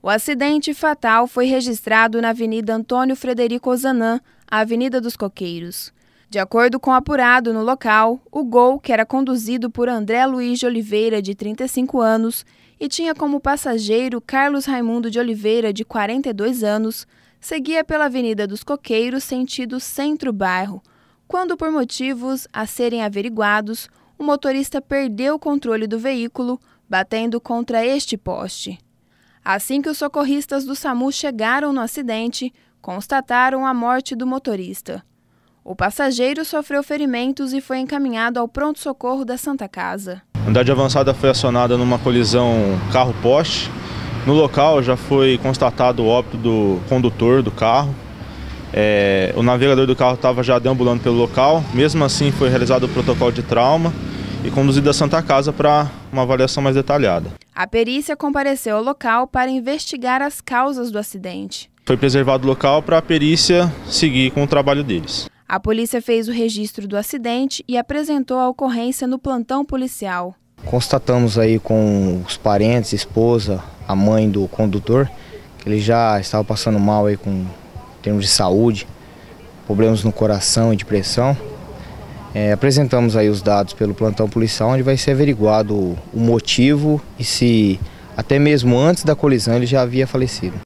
O acidente fatal foi registrado na Avenida Antônio Frederico Zanã, Avenida dos Coqueiros. De acordo com apurado no local, o gol, que era conduzido por André Luiz de Oliveira, de 35 anos, e tinha como passageiro Carlos Raimundo de Oliveira, de 42 anos, seguia pela Avenida dos Coqueiros, sentido centro-bairro, quando, por motivos a serem averiguados, o motorista perdeu o controle do veículo, batendo contra este poste. Assim que os socorristas do SAMU chegaram no acidente, constataram a morte do motorista. O passageiro sofreu ferimentos e foi encaminhado ao pronto-socorro da Santa Casa. A unidade avançada foi acionada numa colisão carro-poste. No local já foi constatado o óbito do condutor do carro. É, o navegador do carro estava já deambulando pelo local. Mesmo assim, foi realizado o protocolo de trauma e conduzido à Santa Casa para uma avaliação mais detalhada. A perícia compareceu ao local para investigar as causas do acidente. Foi preservado o local para a perícia seguir com o trabalho deles. A polícia fez o registro do acidente e apresentou a ocorrência no plantão policial. Constatamos aí com os parentes, esposa, a mãe do condutor, que ele já estava passando mal aí com termos de saúde, problemas no coração e de pressão. É, apresentamos aí os dados pelo plantão policial, onde vai ser averiguado o motivo e se até mesmo antes da colisão ele já havia falecido.